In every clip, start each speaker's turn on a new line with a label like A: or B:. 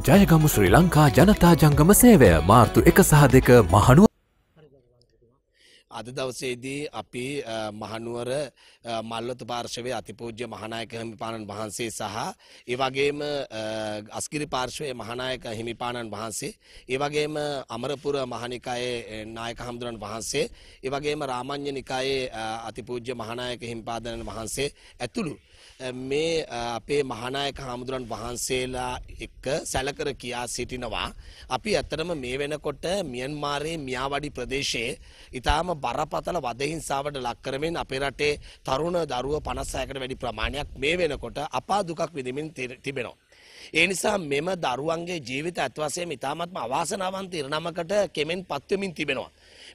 A: ජයගමු ශ්‍රී ලංකා ජනතා ජංගම සේවය මාර්තු එක සහ දෙක මහනුව අද දවසේදී අපි මහනුවර මල්ලොත පාර්ශවයේ අතිපූජ්‍ය මහනායක හිමිපාණන් වහන්සේ සහ ඒ වගේම අස්ගිරි පාර්ශවයේ මහනායක හිමිපාණන් වහන්සේ ඒ වගේම අමරපුර මහනිකායේ නායක හඳුරන් වහන්සේ ඒ වගේම රාමඤ්ඤ නිකායේ අතිපූජ්‍ය මහනායක හිමිපාණන් වහන්සේ ඇතුළු මේ අපේ මහානායක හාමුදුරන් වහන්සේලා එක්ක සැලකර කියා සිටිනවා. අපි ඇත්තටම මේ වෙනකොට මියන්මාරයේ මියාවඩි ප්‍රදේශයේ ඊටාම බරපතල වදහිංසාවට ලක් කරමින් අපේ රටේ තරුණ දරුවෝ 56කට වැඩි ප්‍රමාණයක් මේ වෙනකොට අපා දුකක් විඳින්මින් තිබෙනවා. ඒ නිසා මෙම දරුවන්ගේ ජීවිත අත්වසයෙන් ඉතාමත්ම අවාසනාවන්ත ඉරණමකට කෙමෙන් පත්වමින් තිබෙනවා.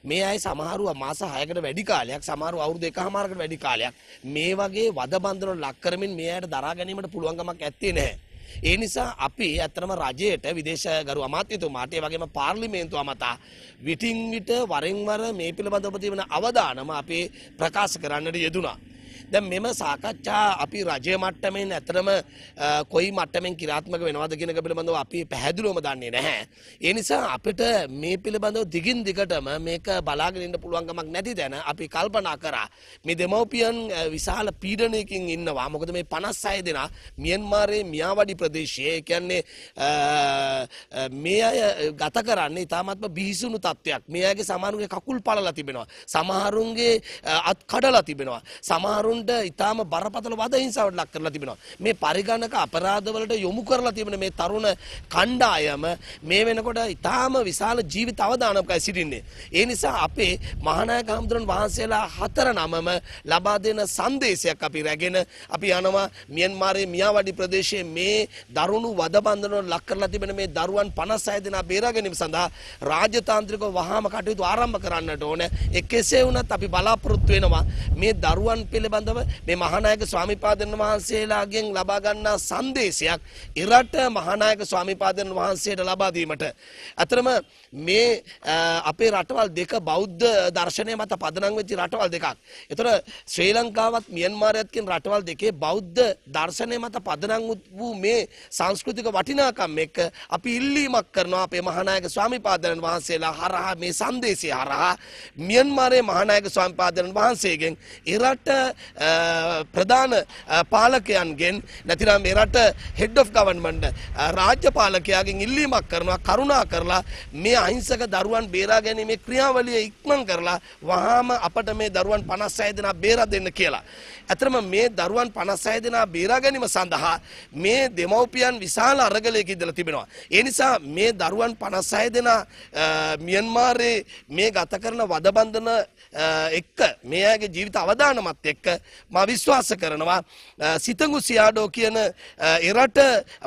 A: මේ අය සමහරුව මාස 6කට වැඩි කාලයක් සමහරුව අවුරුදු එකහමාරකට වැඩි කාලයක් මේ වගේ වද බන්ධන ලක් කරමින් මේ අයට දරා ගැනීමට පුළුවන්කමක් ඇත්තේ නැහැ. ඒ නිසා අපි ඇත්තටම රජයට විදේශගරු අමාත්‍යතුමාට ඒ වගේම පාර්ලිමේන්තුව අමතා විටින් විට වරින් වර මේ පිළිබඳව තිබෙන අවධානම අපි ප්‍රකාශ කරන්නට යෙදුණා. දැන් මෙම සාකච්ඡා අපි රජය මට්ටමෙන් ඇතරම කොයි මට්ටමෙන් කිරාත්මක වෙනවාද කියන එක පිළිබඳව අපි පැහැදිලිවම දන්නේ නැහැ. ඒ නිසා අපිට මේ පිළිබඳව දිගින් දිගටම මේක බලාගෙන ඉන්න පුළුවන්කමක් නැති දැන අපි කල්පනා කරා. මේ දෙමව්පියන් විශාල පීඩනයකින් ඉන්නවා. මොකද මේ 56 දෙනා මියන්මාරයේ මියාවඩි ප්‍රදේශයේ කියන්නේ මේ අය ගත කරන්නේ ඉතාමත්ම බිහිසුණු තත්ත්වයක්. මේ අයගේ සමහරුන්ගේ කකුල් පළලා තිබෙනවා. සමහරුන්ගේ අත් කඩලා තිබෙනවා. සමහරුන් තරුණයන්ට ඉතාම බරපතල වද හිංසාවට ලක් කරලා තිබෙනවා. මේ පරිගණක අපරාධවලට යොමු කරලා තිබෙන මේ තරුණ කණ්ඩායම මේ වෙනකොට ඉතාම විශාල ජීවිත අවදානමකයි සිටින්නේ. ඒ නිසා අපේ මහානායක හඳුරන් වහන්සේලා හතර නමම ලබා දෙන සංදේශයක් අපි රැගෙන අපි යනවා මියන්මාරයේ මියාවඩි ප්‍රදේශයේ මේ දරුණු වදබන්ධනවල ලක් කරලා තිබෙන මේ දරුවන් 56 දෙනා බේරා ගැනීම සඳහා රාජතාන්ත්‍රිකව වහාම කටයුතු ආරම්භ කරන්නට ඕන. ඒ කෙසේ වුණත් අපි බලාපොරොත්තු වෙනවා මේ දරුවන් පිළිබඳ පිළිබඳව මේ මහානායක ස්වාමිපාදන් වහන්සේලාගෙන් ලබා ගන්නා සංදේශයක් ඉරට මහානායක ස්වාමිපාදන් වහන්සේට ලබා දීමට අතරම මේ අපේ රටවල් දෙක බෞද්ධ දර්ශනය මත පදනම් වෙච්ච රටවල් දෙකක්. ඒතර ශ්‍රී ලංකාවත් මියන්මාරයත් කියන රටවල් දෙකේ බෞද්ධ දර්ශනය මත පදනම් වූ මේ සංස්කෘතික වටිනාකම් එක්ක අපි ඉල්ලීමක් කරනවා අපේ මහානායක ස්වාමිපාදන් වහන්සේලා හරහා මේ සංදේශය හරහා මියන්මාරයේ මහානායක ස්වාමිපාදන් වහන්සේගෙන් ඉරට ප්‍රධාන පාලකයන්ගෙන් නැතිනම් මේ රට හෙඩ් ඔෆ් ගවර්න්මන්ට් රාජ්‍ය පාලකයාගෙන් ඉල්ලීමක් කරනවා කරුණා කරලා මේ අහිංසක දරුවන් බේරා ගැනීමේ ක්‍රියාවලිය ඉක්මන් කරලා වහාම අපට මේ දරුවන් 56 දෙනා බේරා දෙන්න කියලා. ඇතරම මේ දරුවන් 56 දෙනා බේරා ගැනීම සඳහා මේ දෙමව්පියන් විශාල අරගලයක ඉඳලා තිබෙනවා. ඒ නිසා මේ දරුවන් 56 දෙනා මියන්මාරයේ මේ ගත කරන වදබන්ධන එක්ක මේ අයගේ ජීවිත අවදානමත් එක්ක මා විශ්වාස කරනවා සිතඟු සියාඩෝ කියන එරට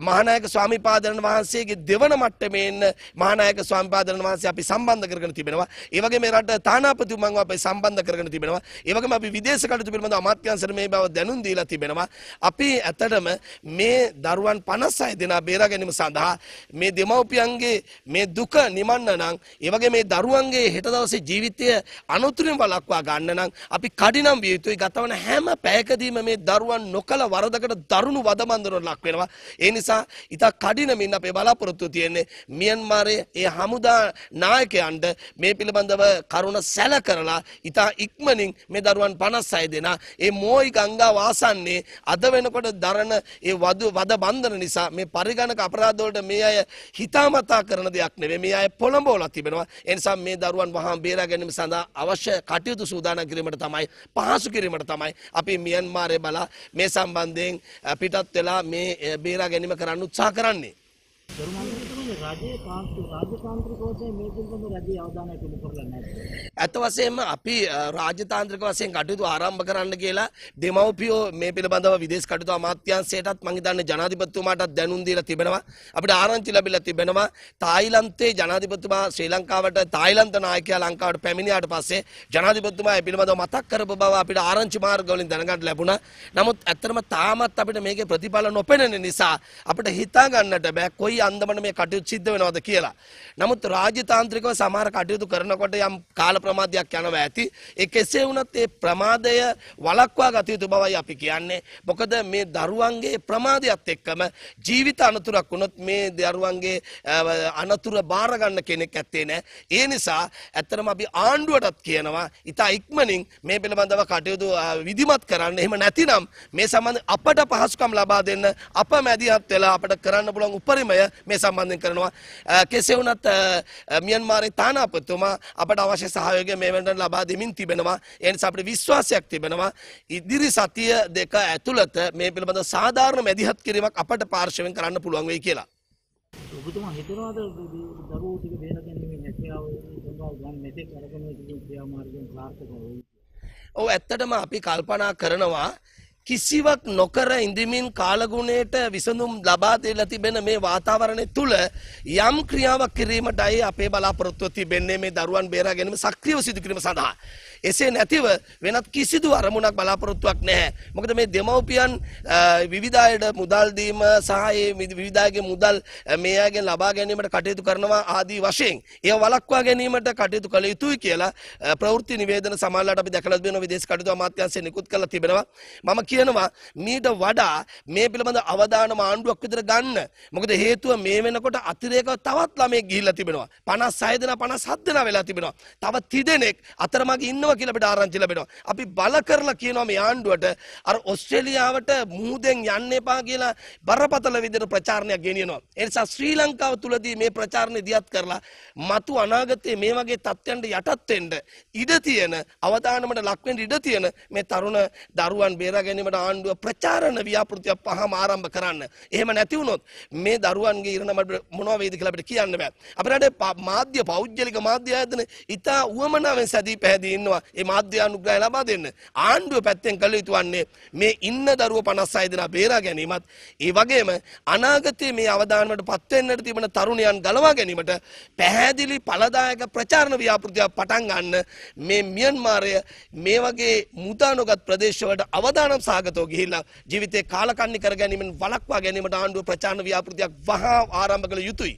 A: මහානායක ස්වාමිපාදරණ වහන්සේගේ දෙවන මට්ටමේ ඉන්න මහානායක ස්වාමිපාදරණ වහන්සේ අපි සම්බන්ධ කරගෙන තිබෙනවා. ඒ වගේම එරට තානාපතිතුමන්ව අපි සම්බන්ධ කරගෙන තිබෙනවා. ඒ වගේම අපි විදේශ කටයුතු පිළිබඳව අමාත්‍යාංශයට මේ බව දැනුම් දීලා තිබෙනවා. අපි ඇත්තටම මේ දරුවන් 56 දෙනා බේරා ගැනීම සඳහා මේ දෙමව්පියන්ගේ මේ දුක නිමන්න නම් ඒ වගේ මේ දරුවන්ගේ හෙට දවසේ ජීවිතය අනුතුරින් වළක්වා ගන්න නම් අපි කඩිනම් විය යුතුයි ගතවන හැම පැයකදීම මේ දරුවන් නොකල වරදකට දරුණු වදමන්දරට ලක් වෙනවා. ඒ නිසා ඉතා කඩිනමින් අපේ බලාපොරොත්තු තියෙන්නේ මියන්මාරයේ ඒ හමුදා නායකයන්ට මේ පිළිබඳව කරුණ සැල කරලා ඉතා ඉක්මනින් මේ දරුවන් 56 දෙනා ඒ මෝයි ගංගා වාසන්නේ අද වෙනකොට දරන ඒ වද වද බන්ධන නිසා මේ පරිගණක අපරාධවලට මේ අය හිතාමතා කරන දෙයක් නෙවෙයි. මේ අය පොළඹවලා තිබෙනවා. ඒ නිසා මේ දරුවන් වහාම බේරා ගැනීම සඳහා අවශ්‍ය කටයුතු සූදානම් කිරීමට තමයි පහසු කිරීමට තමයි තමයි අපි මියන්මාරය බලා මේ සම්බන්ධයෙන් පිටත් වෙලා මේ බේරා ගැනීම කරන්න උත්සාහ කරන්නේ. රජයේ රාජතාන්ත්‍රික වශයෙන් මේ පිළිබඳව රජයේ අවධානය යොමු කරලා නැහැ. ඇත්ත වශයෙන්ම අපි රාජතාන්ත්‍රික වශයෙන් කටයුතු ආරම්භ කරන්න කියලා දෙමව්පියෝ මේ පිළිබඳව විදේශ කටයුතු අමාත්‍යාංශයටත් මම හිතන්නේ ජනාධිපතිතුමාටත් දැනුම් දීලා තිබෙනවා. අපිට ආරංචි ලැබිලා තිබෙනවා. තායිලන්තයේ ජනාධිපතිතුමා ශ්‍රී ලංකාවට තායිලන්ත නායකයා ලංකාවට පැමිණියාට පස්සේ ජනාධිපතිතුමා මේ පිළිබඳව මතක් කරපු බව අපිට ආරංචි මාර්ගවලින් දැනගන්න ලැබුණා. නමුත් ඇත්තටම තාමත් අපිට මේකේ ප්‍රතිඵල නොපෙනෙන නිසා අපිට හිතා ගන්නට බෑ කොයි අන්දමන මේ කටයුතු සිද්ධ වෙනවද කියලා. නමුත් රාජ්‍යතාන්ත්‍රිකව සමහර කටයුතු කරනකොට යම් කාල ප්‍රමාදයක් යනවා ඇති. ඒ කෙසේ වුණත් ඒ ප්‍රමාදය වළක්වා ගත යුතු බවයි අපි කියන්නේ. මොකද මේ දරුවන්ගේ ප්‍රමාදයත් එක්කම ජීවිත අනතුරක් වුණොත් මේ දරුවන්ගේ අනතුර බාර ගන්න කෙනෙක් ඇත්තේ නැහැ. ඒ නිසා ඇත්තටම අපි ආණ්ඩුවටත් කියනවා ඉතා ඉක්මනින් මේ පිළිබඳව කටයුතු විධිමත් කරන්න. එහෙම නැතිනම් මේ සම්බන්ධ අපට පහසුකම් ලබා දෙන්න අප මැදිහත් වෙලා අපට කරන්න පුළුවන් උපරිමය මේ සම්බන්ධයෙන් කරනවා. කෙසේ වුණත් මියන්මාරේ තානාපතිතුමා අපට අවශ්‍ය සහයෝගය මේ වෙනට ලබා දෙමින් තිබෙනවා. ඒ නිසා අපිට විශ්වාසයක් තිබෙනවා ඉදිරි සතිය දෙක ඇතුළත මේ පිළිබඳ සාධාරණ මැදිහත් කිරීමක් අපට පාර්ශවෙන් කරන්න පුළුවන් වෙයි කියලා. ඔබතුමා හිතනවාද දරුවෝ ටික බේරා ගැනීමේ හැකියාව සඳහා ගන්න මෙතෙක් අරගෙන තිබෙන ක්‍රියාමාර්ගයෙන් සාර්ථක වෙයි? ඔව් ඇත්තටම අපි කල්පනා කරනවා කිසිවක් නොකර ඉඳමින් කාලගුණයට විසඳුම් ලබා දෙලා තිබෙන මේ වාතාවරණය තුළ යම් ක්‍රියාවක් කිරීමටයි අපේ බලාපොරොත්තුව තිබෙන්නේ මේ දරුවන් බේරා ගැනීම සක්‍රියව සිදු කිරීම සඳහා. එසේ නැතිව වෙනත් කිසිදු අරමුණක් බලාපොරොත්තුවක් නැහැ. මොකද මේ දෙමව්පියන් විවිධායට මුදල් දීම සහ ඒ විවිධායගේ මුදල් මේ අයගෙන් ලබා ගැනීමට කටයුතු කරනවා ආදී වශයෙන් ඒව වළක්වා ගැනීමට කටයුතු කළ යුතුයි කියලා ප්‍රවෘත්ති නිවේදන සමාජලට අපි දැකලා තිබෙනවා විදේශ කටයුතු අමාත්‍යාංශයෙන් නිකුත් කරලා තිබෙනවා. මම කියනවා මීට වඩා මේ පිළිබඳ අවධානම ආණ්ඩුවක් විතර ගන්න. මොකද හේතුව මේ වෙනකොට අතිරේකව තවත් ළමෙක් ගිහිල්ලා තිබෙනවා. 56 දෙනා 57 දෙනා වෙලා තිබෙනවා. තව 3 දෙනෙක් අතරමඟ ඉන්නවා කියලා අපිට ආරංචි ලැබෙනවා. අපි බල කරලා කියනවා මේ ආණ්ඩුවට අර ඔස්ට්‍රේලියාවට මුහුදෙන් යන්න එපා කියලා බරපතල විදිහට ප්‍රචාරණයක් ගෙනියනවා. ඒ නිසා ශ්‍රී ලංකාව තුලදී මේ ප්‍රචාරණේ දියත් කරලා මතු අනාගතයේ මේ වගේ තත්ත්වයන්ට යටත් වෙන්න ඉඩ තියෙන අවදානමට ලක් වෙන්න ඉඩ තියෙන මේ තරුණ දරුවන් බේරා ගැනීම ඉගෙනීමට ආණ්ඩුව ප්‍රචාරණ ව්‍යාපෘතියක් පහම ආරම්භ කරන්න. එහෙම නැති වුණොත් මේ දරුවන්ගේ ඉරණම මොනවා වේද කියලා අපිට කියන්න බෑ. අපේ රටේ මාධ්‍ය පෞද්ගලික මාධ්‍ය ආයතන ඉතා උවමනාවෙන් සැදී පැහැදී ඉන්නවා. ඒ මාධ්‍ය අනුග්‍රහය ලබා දෙන්න. ආණ්ඩුව පැත්තෙන් කළ යුතු වන්නේ මේ ඉන්න දරුවෝ 56 දෙනා බේරා ගැනීමත් ඒ වගේම අනාගතයේ මේ අවදානමට පත් වෙන්නට තිබෙන තරුණයන් ගලවා ගැනීමට පැහැදිලි ඵලදායක ප්‍රචාරණ ව්‍යාපෘතියක් පටන් ගන්න මේ මියන්මාරය මේ වගේ මුදා නොගත් ප්‍රදේශවලට අවදානම් සහගතව ගිහිල්ලා ජීවිතේ කාලකන්ණි කර ගැනීමෙන් වළක්වා ගැනීමට ආණ්ඩුව ප්‍රචාරණ ව්‍යාපෘතියක් වහා ආරම්භ කළ යුතුයි.